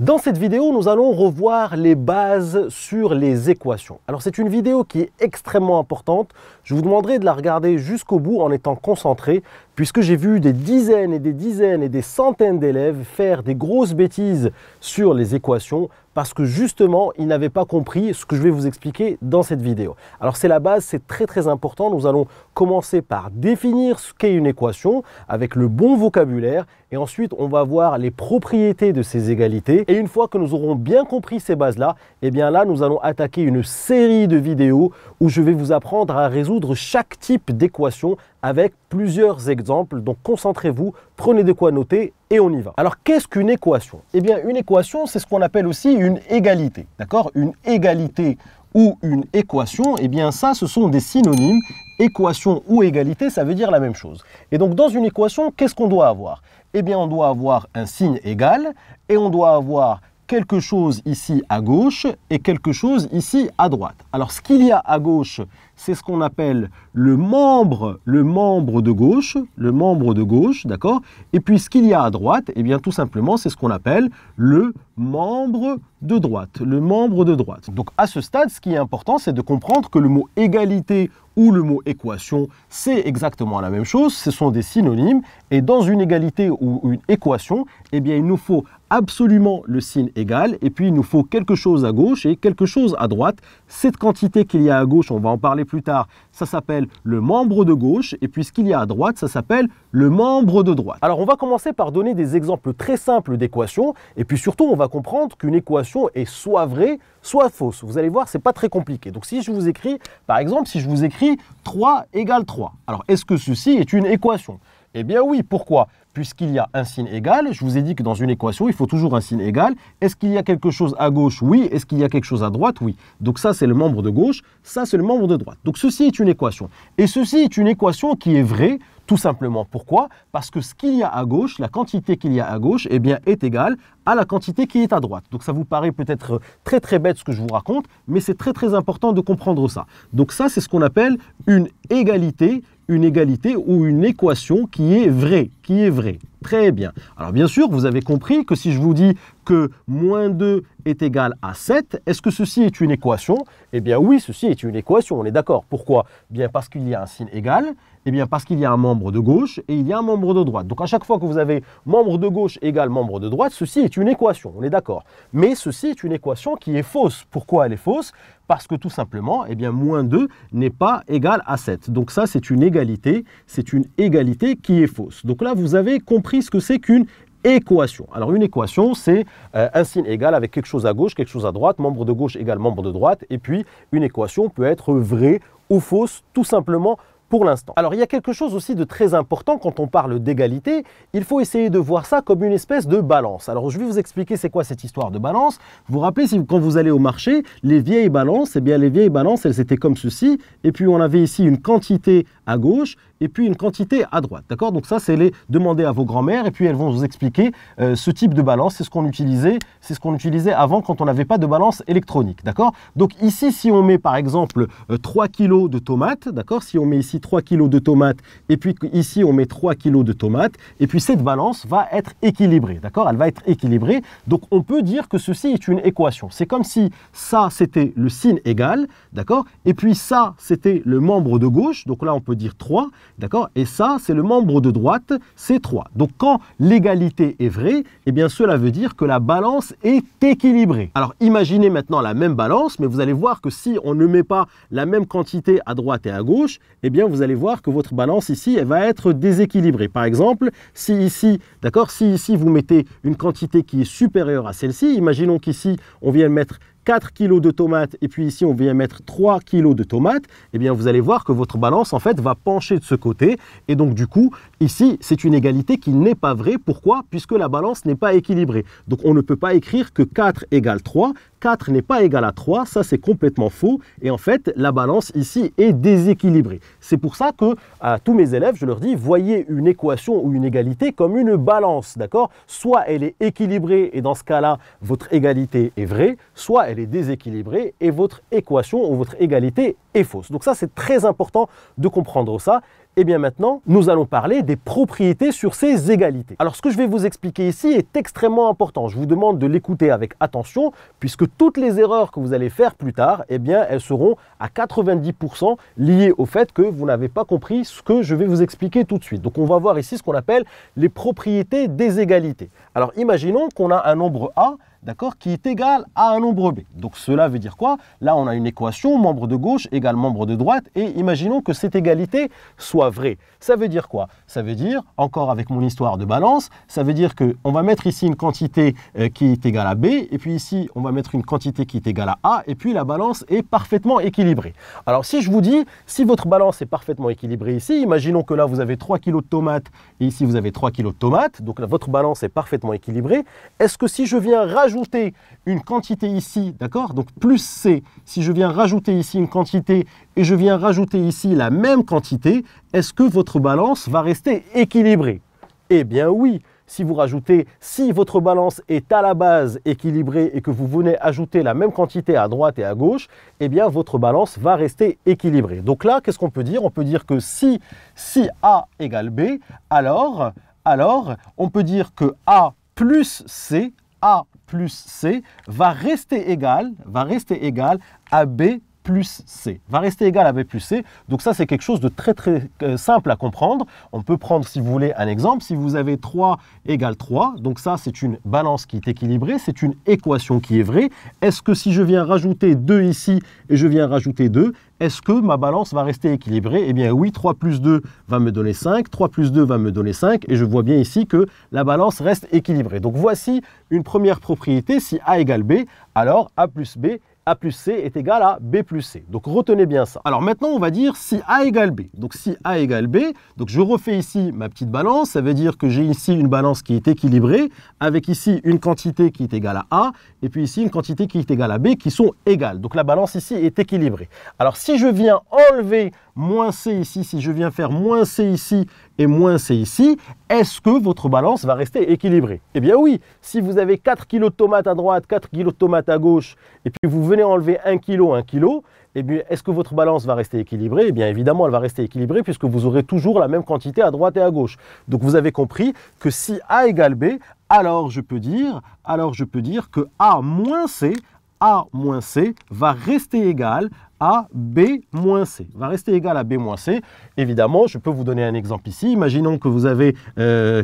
Dans cette vidéo, nous allons revoir les bases sur les équations. Alors c'est une vidéo qui est extrêmement importante. Je vous demanderai de la regarder jusqu'au bout en étant concentré, puisque j'ai vu des dizaines et des dizaines et des centaines d'élèves faire des grosses bêtises sur les équations parce que justement, ils n'avaient pas compris ce que je vais vous expliquer dans cette vidéo. Alors c'est la base, c'est très très important. Nous allons commencer par définir ce qu'est une équation avec le bon vocabulaire et ensuite on va voir les propriétés de ces égalités. Et une fois que nous aurons bien compris ces bases-là, eh bien là nous allons attaquer une série de vidéos où je vais vous apprendre à résoudre chaque type d'équation avec plusieurs exemples. Donc concentrez-vous, prenez de quoi noter et on y va. Alors qu'est-ce qu'une équation Eh bien une équation, c'est ce qu'on appelle aussi une égalité. D'accord Une égalité ou une équation, eh bien ça, ce sont des synonymes. Équation ou égalité, ça veut dire la même chose. Et donc dans une équation, qu'est-ce qu'on doit avoir Eh bien on doit avoir un signe égal et on doit avoir quelque chose ici à gauche et quelque chose ici à droite. Alors ce qu'il y a à gauche, c'est ce qu'on appelle le membre, le membre de gauche, le membre de gauche, d'accord Et puis ce qu'il y a à droite, et eh bien tout simplement, c'est ce qu'on appelle le membre de droite, le membre de droite. Donc à ce stade, ce qui est important, c'est de comprendre que le mot égalité ou le mot équation, c'est exactement la même chose, ce sont des synonymes, et dans une égalité ou une équation, eh bien, il nous faut absolument le signe égal, et puis il nous faut quelque chose à gauche et quelque chose à droite. Cette quantité qu'il y a à gauche, on va en parler plus tard, ça s'appelle le membre de gauche, et puis ce qu'il y a à droite, ça s'appelle le membre de droite. Alors on va commencer par donner des exemples très simples d'équations et puis surtout on va comprendre qu'une équation est soit vraie soit fausse. Vous allez voir, c'est pas très compliqué. Donc si je vous écris, par exemple, si je vous écris 3 égale 3, alors est-ce que ceci est une équation Eh bien oui, pourquoi Puisqu'il y a un signe égal, je vous ai dit que dans une équation, il faut toujours un signe égal. Est-ce qu'il y a quelque chose à gauche Oui. Est-ce qu'il y a quelque chose à droite Oui. Donc ça, c'est le membre de gauche, ça, c'est le membre de droite. Donc ceci est une équation. Et ceci est une équation qui est vraie tout simplement. Pourquoi Parce que ce qu'il y a à gauche, la quantité qu'il y a à gauche, eh bien, est égale à la quantité qui est à droite. Donc ça vous paraît peut-être euh, très très bête ce que je vous raconte, mais c'est très très important de comprendre ça. Donc ça, c'est ce qu'on appelle une égalité, une égalité ou une équation qui est vraie, qui est vraie. Très bien. Alors bien sûr, vous avez compris que si je vous dis que moins 2 est égal à 7, est-ce que ceci est une équation Eh bien oui, ceci est une équation, on est d'accord. Pourquoi eh Bien parce qu'il y a un signe égal eh bien, parce qu'il y a un membre de gauche et il y a un membre de droite. Donc, à chaque fois que vous avez membre de gauche égale membre de droite, ceci est une équation, on est d'accord. Mais ceci est une équation qui est fausse. Pourquoi elle est fausse Parce que tout simplement, eh bien, moins 2 n'est pas égal à 7. Donc, ça, c'est une égalité, c'est une égalité qui est fausse. Donc là, vous avez compris ce que c'est qu'une équation. Alors une équation, c'est euh, un signe égal avec quelque chose à gauche, quelque chose à droite, membre de gauche égale membre de droite, et puis une équation peut être vraie ou fausse, tout simplement pour l'instant. Alors il y a quelque chose aussi de très important quand on parle d'égalité, il faut essayer de voir ça comme une espèce de balance. Alors je vais vous expliquer c'est quoi cette histoire de balance. Vous vous rappelez, si, quand vous allez au marché, les vieilles balances, eh bien les vieilles balances, elles étaient comme ceci, et puis on avait ici une quantité à gauche, et puis une quantité à droite. D'accord Donc ça, c'est les demander à vos grands-mères et puis elles vont vous expliquer euh, ce type de balance. C'est ce qu'on utilisait, c'est ce qu'on utilisait avant quand on n'avait pas de balance électronique. D'accord Donc ici, si on met par exemple 3 euh, kg de tomates, d'accord Si on met ici 3 kg de tomates et puis ici on met 3 kg de tomates et puis cette balance va être équilibrée. D'accord Elle va être équilibrée. Donc on peut dire que ceci est une équation. C'est comme si ça c'était le signe égal, d'accord Et puis ça c'était le membre de gauche. Donc là on peut dire 3 D'accord Et ça, c'est le membre de droite, c'est 3. Donc quand l'égalité est vraie, eh bien cela veut dire que la balance est équilibrée. Alors imaginez maintenant la même balance, mais vous allez voir que si on ne met pas la même quantité à droite et à gauche, eh bien vous allez voir que votre balance ici, elle va être déséquilibrée. Par exemple, si ici, d'accord, si ici vous mettez une quantité qui est supérieure à celle-ci, imaginons qu'ici on vient mettre 4 kg de tomates et puis ici on vient mettre 3 kg de tomates, et eh bien vous allez voir que votre balance en fait va pencher de ce côté et donc du coup ici c'est une égalité qui n'est pas vraie. Pourquoi Puisque la balance n'est pas équilibrée. Donc on ne peut pas écrire que 4 égale 3, 4 n'est pas égal à 3, ça c'est complètement faux. Et en fait, la balance ici est déséquilibrée. C'est pour ça que à tous mes élèves, je leur dis, voyez une équation ou une égalité comme une balance, d'accord Soit elle est équilibrée et dans ce cas-là, votre égalité est vraie, soit elle est déséquilibrée et votre équation ou votre égalité est fausse. Donc ça, c'est très important de comprendre ça. Et eh bien maintenant, nous allons parler des propriétés sur ces égalités. Alors ce que je vais vous expliquer ici est extrêmement important. Je vous demande de l'écouter avec attention puisque toutes les erreurs que vous allez faire plus tard, eh bien elles seront à 90% liées au fait que vous n'avez pas compris ce que je vais vous expliquer tout de suite. Donc on va voir ici ce qu'on appelle les propriétés des égalités. Alors imaginons qu'on a un nombre A d'accord, qui est égal à un nombre b. Donc cela veut dire quoi Là, on a une équation, membre de gauche égale membre de droite, et imaginons que cette égalité soit vraie. Ça veut dire quoi Ça veut dire, encore avec mon histoire de balance, ça veut dire qu'on va mettre ici une quantité euh, qui est égale à b, et puis ici, on va mettre une quantité qui est égale à a, et puis la balance est parfaitement équilibrée. Alors si je vous dis, si votre balance est parfaitement équilibrée ici, imaginons que là, vous avez 3 kg de tomates, et ici, vous avez 3 kg de tomates, donc là, votre balance est parfaitement équilibrée, est-ce que si je viens rajouter rajouter une quantité ici, d'accord Donc plus C, si je viens rajouter ici une quantité et je viens rajouter ici la même quantité, est-ce que votre balance va rester équilibrée Eh bien oui si vous rajoutez, si votre balance est à la base équilibrée et que vous venez ajouter la même quantité à droite et à gauche, eh bien votre balance va rester équilibrée. Donc là, qu'est-ce qu'on peut dire On peut dire que si, si A égale B, alors, alors on peut dire que A plus C, A plus C va rester égal, va rester égal à B C, va rester égal à B plus C. Donc ça, c'est quelque chose de très très euh, simple à comprendre. On peut prendre, si vous voulez, un exemple. Si vous avez 3 égale 3, donc ça, c'est une balance qui est équilibrée, c'est une équation qui est vraie. Est-ce que si je viens rajouter 2 ici et je viens rajouter 2, est-ce que ma balance va rester équilibrée Eh bien oui, 3 plus 2 va me donner 5, 3 plus 2 va me donner 5, et je vois bien ici que la balance reste équilibrée. Donc voici une première propriété, si A égale B, alors A plus B a plus C est égal à B plus C. Donc retenez bien ça. Alors maintenant, on va dire si A égale B. Donc si A égale B, donc je refais ici ma petite balance, ça veut dire que j'ai ici une balance qui est équilibrée, avec ici une quantité qui est égale à A, et puis ici une quantité qui est égale à B, qui sont égales. Donc la balance ici est équilibrée. Alors si je viens enlever moins C ici, si je viens faire moins C ici et moins C ici, est-ce que votre balance va rester équilibrée Eh bien oui, si vous avez 4 kg de tomates à droite, 4 kg de tomates à gauche, et puis vous venez enlever 1 kg, 1 kg, eh bien est-ce que votre balance va rester équilibrée Eh bien évidemment, elle va rester équilibrée puisque vous aurez toujours la même quantité à droite et à gauche. Donc vous avez compris que si A égale B, alors je peux dire, alors je peux dire que A moins C, A moins C va rester égal a b moins c va rester égal à b moins c. Évidemment, je peux vous donner un exemple ici. Imaginons que vous avez 4, euh,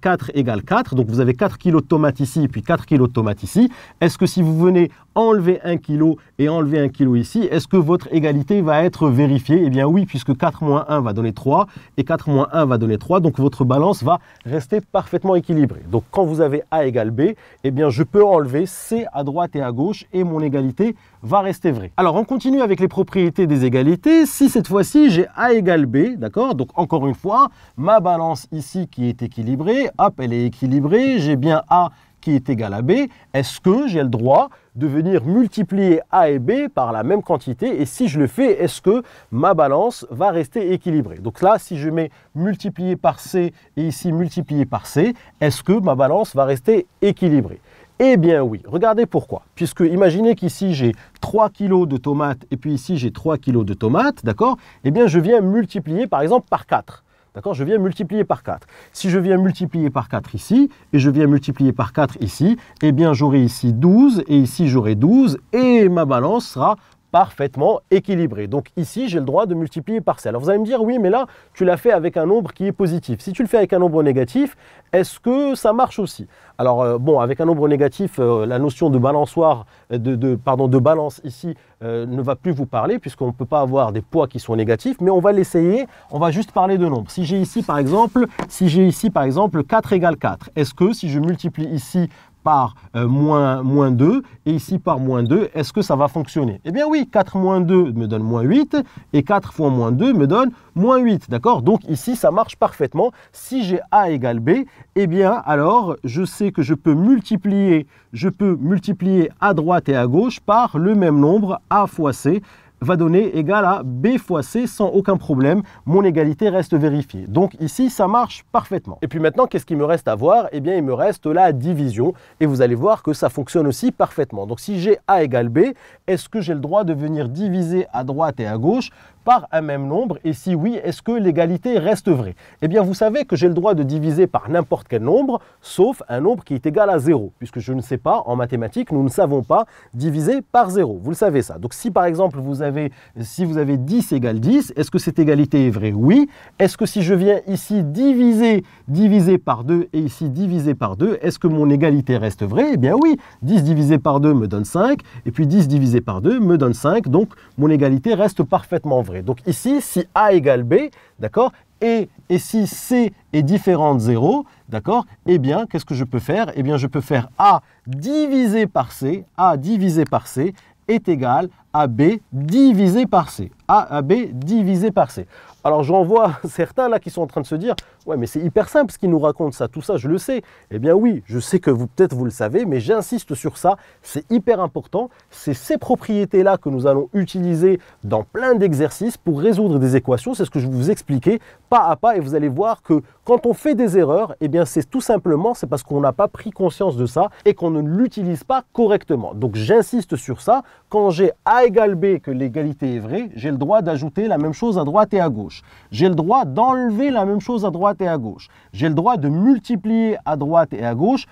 4 égale 4, donc vous avez 4 kg de tomates ici, et puis 4 kg de tomates ici. Est-ce que si vous venez enlever 1 kg et enlever 1 kg ici, est-ce que votre égalité va être vérifiée Eh bien oui, puisque 4 moins 1 va donner 3, et 4 moins 1 va donner 3, donc votre balance va rester parfaitement équilibrée. Donc quand vous avez a égale b, eh bien je peux enlever c à droite et à gauche, et mon égalité va rester vrai. Alors on continue avec les propriétés des égalités. Si cette fois-ci j'ai A égale B, d'accord Donc encore une fois, ma balance ici qui est équilibrée, hop, elle est équilibrée, j'ai bien A qui est égal à B, est-ce que j'ai le droit de venir multiplier A et B par la même quantité Et si je le fais, est-ce que ma balance va rester équilibrée Donc là, si je mets multiplier par C et ici multiplier par C, est-ce que ma balance va rester équilibrée eh bien oui, regardez pourquoi. Puisque imaginez qu'ici j'ai 3 kg de tomates et puis ici j'ai 3 kg de tomates, d'accord Eh bien je viens multiplier par exemple par 4. D'accord Je viens multiplier par 4. Si je viens multiplier par 4 ici et je viens multiplier par 4 ici, eh bien j'aurai ici 12 et ici j'aurai 12 et ma balance sera parfaitement équilibré. Donc ici, j'ai le droit de multiplier par celle Alors vous allez me dire, oui, mais là, tu l'as fait avec un nombre qui est positif. Si tu le fais avec un nombre négatif, est-ce que ça marche aussi Alors euh, bon, avec un nombre négatif, euh, la notion de balançoire, euh, de, pardon, de balance ici ne va plus vous parler puisqu'on ne peut pas avoir des poids qui sont négatifs, mais on va l'essayer, on va juste parler de nombre. Si j'ai ici par exemple, si j'ai ici par exemple 4 égale 4, est-ce que si je multiplie ici par euh, moins, 2 et ici par moins 2, est-ce que ça va fonctionner Eh bien oui, 4 moins 2 me donne moins 8 et 4 fois moins 2 me donne moins 8, d'accord Donc ici, ça marche parfaitement. Si j'ai A égale B, eh bien alors, je sais que je peux multiplier, je peux multiplier à droite et à gauche par le même nombre, A fois C, va donner égal à B fois C sans aucun problème. Mon égalité reste vérifiée. Donc ici, ça marche parfaitement. Et puis maintenant, qu'est-ce qu'il me reste à voir Eh bien, il me reste la division. Et vous allez voir que ça fonctionne aussi parfaitement. Donc si j'ai A égale B, est-ce que j'ai le droit de venir diviser à droite et à gauche par un même nombre Et si oui, est-ce que l'égalité reste vraie Eh bien, vous savez que j'ai le droit de diviser par n'importe quel nombre, sauf un nombre qui est égal à 0, puisque je ne sais pas, en mathématiques, nous ne savons pas diviser par 0. Vous le savez ça. Donc si par exemple, vous avez, si vous avez 10 égale 10, est-ce que cette égalité est vraie Oui. Est-ce que si je viens ici diviser, diviser par 2 et ici diviser par 2, est-ce que mon égalité reste vraie Eh bien oui, 10 divisé par 2 me donne 5, et puis 10 divisé par 2 me donne 5, donc mon égalité reste parfaitement vraie. Donc ici, si A égale B, d'accord, et, et, si C est différent de 0, d'accord, eh bien, qu'est-ce que je peux faire Eh bien, je peux faire A divisé par C, A divisé par C est égal à B divisé par C. A à B divisé par C. Alors j'en vois certains là qui sont en train de se dire Ouais, mais c'est hyper simple ce qu'il nous raconte ça, tout ça, je le sais. Eh bien oui, je sais que vous peut-être vous le savez, mais j'insiste sur ça, c'est hyper important. C'est ces propriétés-là que nous allons utiliser dans plein d'exercices pour résoudre des équations. C'est ce que je vous expliquer pas à pas et vous allez voir que quand on fait des erreurs, eh bien c'est tout simplement c'est parce qu'on n'a pas pris conscience de ça et qu'on ne l'utilise pas correctement. Donc j'insiste sur ça. Quand j'ai A égale B que l'égalité est vraie, j'ai le droit d'ajouter la même chose à droite et à gauche. J'ai le droit d'enlever la même chose à droite et à gauche. J'ai le droit de multiplier à droite et à gauche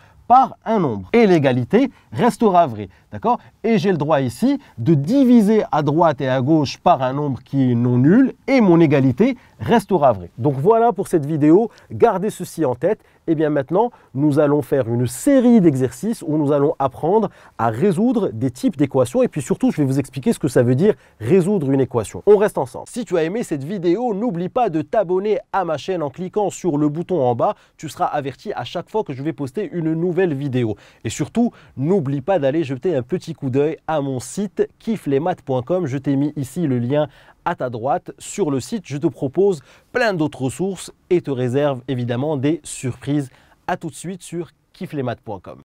un nombre. Et l'égalité restera vraie. D'accord Et j'ai le droit ici de diviser à droite et à gauche par un nombre qui est non nul et mon égalité restera vraie. Donc voilà pour cette vidéo. Gardez ceci en tête. Et eh bien maintenant, nous allons faire une série d'exercices où nous allons apprendre à résoudre des types d'équations. Et puis surtout, je vais vous expliquer ce que ça veut dire résoudre une équation. On reste ensemble. Si tu as aimé cette vidéo, n'oublie pas de t'abonner à ma chaîne en cliquant sur le bouton en bas. Tu seras averti à chaque fois que je vais poster une nouvelle vidéo. Et surtout, n'oublie pas d'aller jeter un petit coup d'œil à mon site kifflesmaths.com. Je t'ai mis ici le lien à ta droite sur le site. Je te propose plein d'autres ressources et te réserve évidemment des surprises. À tout de suite sur kifflesmaths.com.